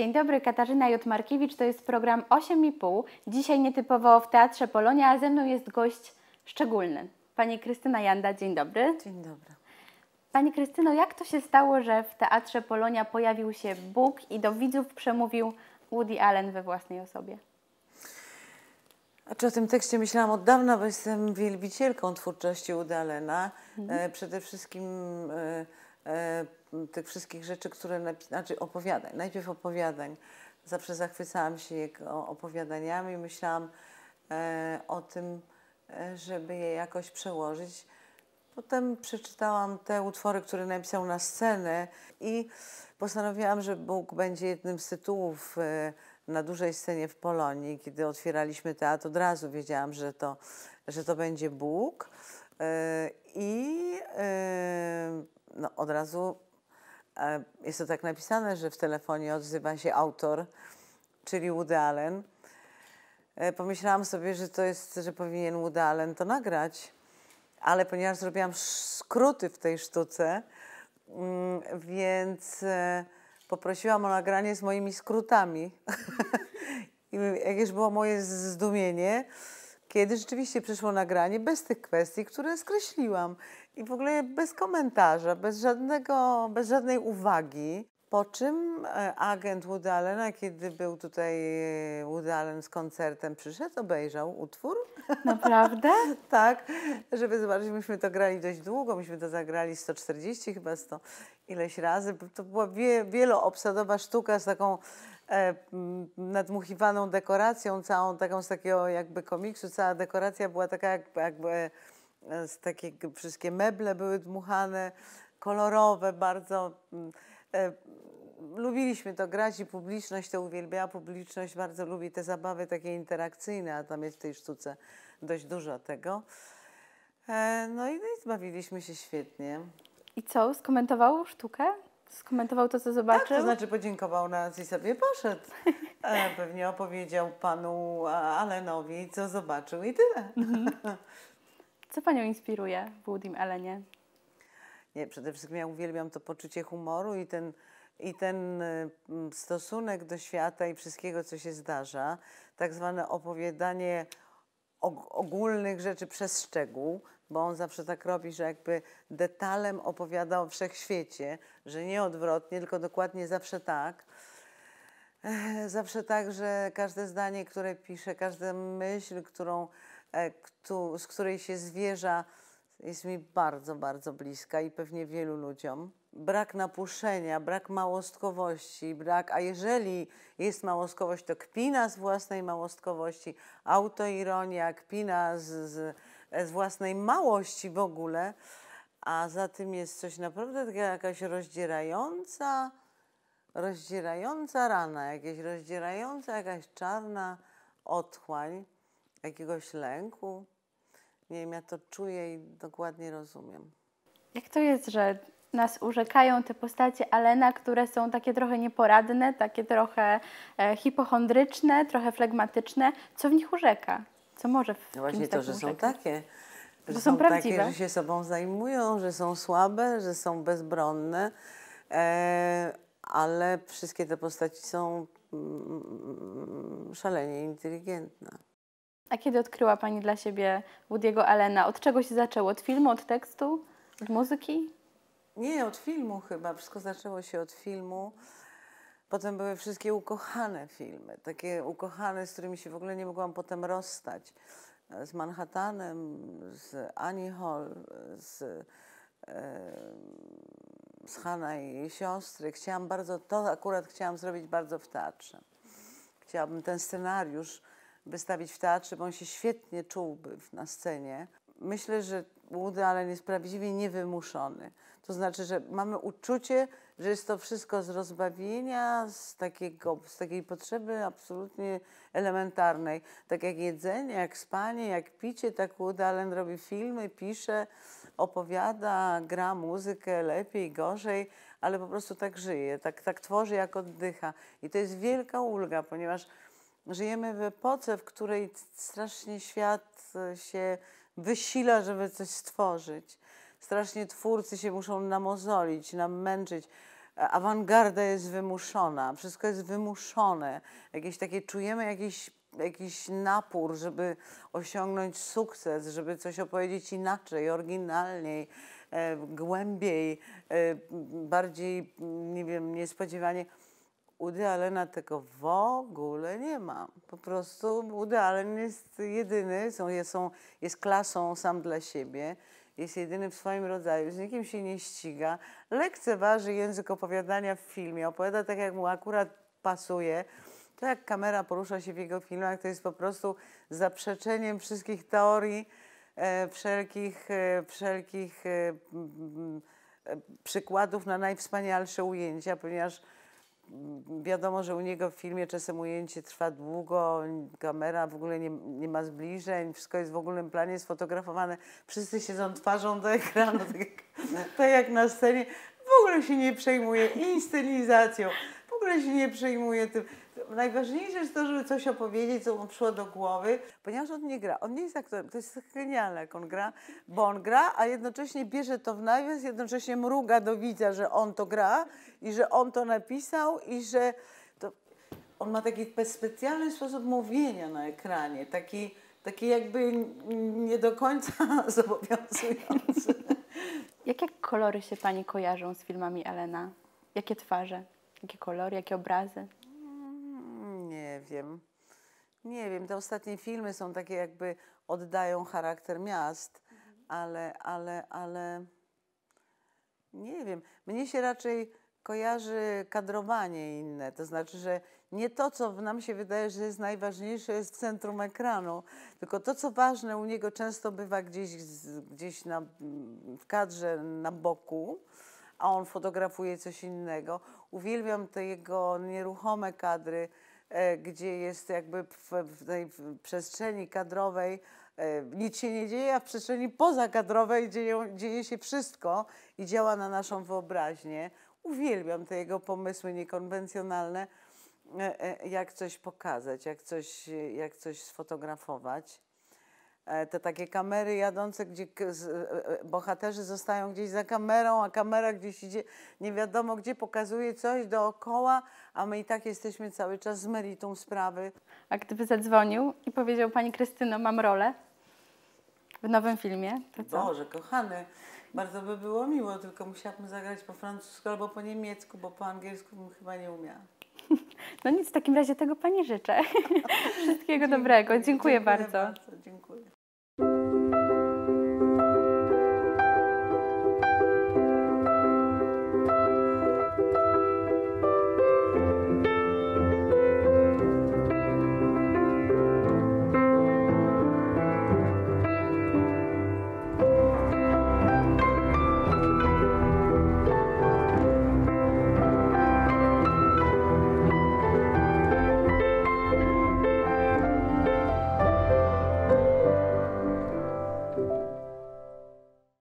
Dzień dobry, Katarzyna Jotmarkiewicz, to jest program 8,5. Dzisiaj nietypowo w Teatrze Polonia, a ze mną jest gość szczególny. Pani Krystyna Janda, dzień dobry. Dzień dobry. Pani Krystyno, jak to się stało, że w Teatrze Polonia pojawił się Bóg i do widzów przemówił Woody Allen we własnej osobie? Znaczy o tym tekście myślałam od dawna, bo jestem wielbicielką twórczości Woody Allena. Mhm. E, przede wszystkim... E, E, tych wszystkich rzeczy, które znaczy opowiadań, najpierw opowiadań. Zawsze zachwycałam się jego opowiadaniami, myślałam e, o tym, e, żeby je jakoś przełożyć. Potem przeczytałam te utwory, które napisał na scenę i postanowiłam, że Bóg będzie jednym z tytułów na dużej scenie w Polonii. Kiedy otwieraliśmy teatr, od razu wiedziałam, że to, że to będzie Bóg. I no, od razu e, jest to tak napisane, że w telefonie odzywa się autor, czyli Woody Allen. E, pomyślałam sobie, że to jest, że powinien Woody Allen to nagrać, ale ponieważ zrobiłam skróty w tej sztuce, mm, więc e, poprosiłam o nagranie z moimi skrótami. I jakież było moje zdumienie, kiedy rzeczywiście przyszło nagranie bez tych kwestii, które skreśliłam i w ogóle bez komentarza, bez, żadnego, bez żadnej uwagi. Po czym e, agent Woody Allena, kiedy był tutaj e, Woody Allen z koncertem, przyszedł, obejrzał utwór. Naprawdę? tak, żeby zobaczyć, myśmy to grali dość długo, myśmy to zagrali 140 chyba 100 ileś razy. To była wie, wieloobsadowa sztuka z taką e, nadmuchiwaną dekoracją całą, taką z takiego jakby komiksu. Cała dekoracja była taka jakby, jakby E, z takie wszystkie meble były dmuchane, kolorowe bardzo. Mm, e, lubiliśmy to grać i publiczność to uwielbiała. Publiczność bardzo lubi te zabawy takie interakcyjne, a tam jest w tej sztuce dość dużo tego. E, no i, no i się świetnie. I co, skomentował sztukę? Skomentował to, co zobaczył? Tak, to znaczy podziękował nas i sobie poszedł. E, pewnie opowiedział panu Alenowi, co zobaczył i tyle. Mhm. Co Panią inspiruje w Woodim Elenie? Nie, przede wszystkim ja uwielbiam to poczucie humoru i ten, i ten y, stosunek do świata i wszystkiego, co się zdarza. Tak zwane opowiadanie ogólnych rzeczy przez szczegół, bo on zawsze tak robi, że jakby detalem opowiada o wszechświecie, że nie odwrotnie, tylko dokładnie zawsze tak. Zawsze tak, że każde zdanie, które pisze, każda myśl, którą E, z której się zwierza, jest mi bardzo, bardzo bliska i pewnie wielu ludziom. Brak napuszenia, brak małostkowości, brak, a jeżeli jest małostkowość, to kpina z własnej małostkowości, autoironia, kpina z, z, e, z własnej małości w ogóle, a za tym jest coś naprawdę taka jakaś rozdzierająca, rozdzierająca rana, jakaś rozdzierająca, jakaś czarna otchłań jakiegoś lęku. Nie wiem, ja to czuję i dokładnie rozumiem. Jak to jest, że nas urzekają te postacie Alena, które są takie trochę nieporadne, takie trochę e, hipochondryczne, trochę flegmatyczne. Co w nich urzeka? Co może w no Właśnie to, że urzeka? są takie. Że Bo są, są prawdziwe. takie, że się sobą zajmują, że są słabe, że są bezbronne, e, ale wszystkie te postaci są mm, mm, mm szalenie inteligentne. A kiedy odkryła Pani dla siebie Woody'ego Allena? Od czego się zaczęło? Od filmu, od tekstu, od muzyki? Nie, od filmu chyba. Wszystko zaczęło się od filmu. Potem były wszystkie ukochane filmy, takie ukochane, z którymi się w ogóle nie mogłam potem rozstać. Z Manhattanem, z Annie Hall, z, e, z Hanna i jej siostry. Chciałam bardzo, to akurat chciałam zrobić bardzo w teatrze. Chciałabym ten scenariusz stawić w teatrze, bo on się świetnie czułby na scenie. Myślę, że Woody Allen jest prawdziwie niewymuszony. To znaczy, że mamy uczucie, że jest to wszystko z rozbawienia, z, takiego, z takiej potrzeby absolutnie elementarnej. Tak jak jedzenie, jak spanie, jak picie, tak Woody Allen robi filmy, pisze, opowiada, gra muzykę lepiej, gorzej, ale po prostu tak żyje, tak, tak tworzy, jak oddycha. I to jest wielka ulga, ponieważ Żyjemy w epoce, w której strasznie świat e, się wysila, żeby coś stworzyć. Strasznie twórcy się muszą namozolić, namęczyć. E, awangarda jest wymuszona, wszystko jest wymuszone. Jakieś takie czujemy jakiś, jakiś napór, żeby osiągnąć sukces, żeby coś opowiedzieć inaczej, oryginalniej, e, głębiej, e, bardziej, nie wiem, niespodziewanie u Allena tego w ogóle nie ma. Po prostu u Allen jest jedyny, są, jest, jest klasą sam dla siebie, jest jedyny w swoim rodzaju, z nikim się nie ściga, lekceważy język opowiadania w filmie, opowiada tak, jak mu akurat pasuje. To, jak kamera porusza się w jego filmach, to jest po prostu zaprzeczeniem wszystkich teorii, e, wszelkich, e, wszelkich e, m, e, przykładów na najwspanialsze ujęcia, ponieważ wiadomo, że u niego w filmie czasem ujęcie trwa długo, kamera w ogóle nie, nie ma zbliżeń, wszystko jest w ogólnym planie sfotografowane, wszyscy siedzą twarzą do ekranu, tak jak, tak jak na scenie, w ogóle się nie przejmuje i ogóle się nie przejmuję tym. Najważniejsze jest to, żeby coś opowiedzieć, co mu przyszło do głowy, ponieważ on nie gra. On nie jest aktorem. To jest genialne, jak on gra, bo on gra, a jednocześnie bierze to w nawias, jednocześnie mruga do widza, że on to gra i że on to napisał i że to... on ma taki specjalny sposób mówienia na ekranie, taki, taki jakby nie do końca zobowiązujący. Jakie kolory się Pani kojarzą z filmami Elena? Jakie twarze? Jakie kolory, jakie obrazy? Mm, nie wiem. Nie wiem, te ostatnie filmy są takie jakby oddają charakter miast, ale, ale, ale nie wiem. Mnie się raczej kojarzy kadrowanie inne. To znaczy, że nie to, co nam się wydaje, że jest najważniejsze, jest w centrum ekranu, tylko to, co ważne u niego często bywa gdzieś, gdzieś na, w kadrze na boku a on fotografuje coś innego. Uwielbiam te jego nieruchome kadry, e, gdzie jest jakby w, w tej przestrzeni kadrowej e, nic się nie dzieje, a w przestrzeni pozakadrowej dzieje, dzieje się wszystko i działa na naszą wyobraźnię. Uwielbiam te jego pomysły niekonwencjonalne, e, jak coś pokazać, jak coś, jak coś sfotografować. E, te takie kamery jadące, gdzie e, e, bohaterzy zostają gdzieś za kamerą, a kamera gdzieś idzie, nie wiadomo gdzie, pokazuje coś dookoła, a my i tak jesteśmy cały czas z meritum sprawy. A gdyby zadzwonił i powiedział Pani Krystyno, mam rolę w nowym filmie, to co? Boże, kochany, bardzo by było miło, tylko musiałabym zagrać po francusku albo po niemiecku, bo po angielsku bym chyba nie umiała. No nic, w takim razie tego Pani życzę. Wszystkiego dobrego. Dziękuję, dziękuję bardzo. bardzo. Dziękuję.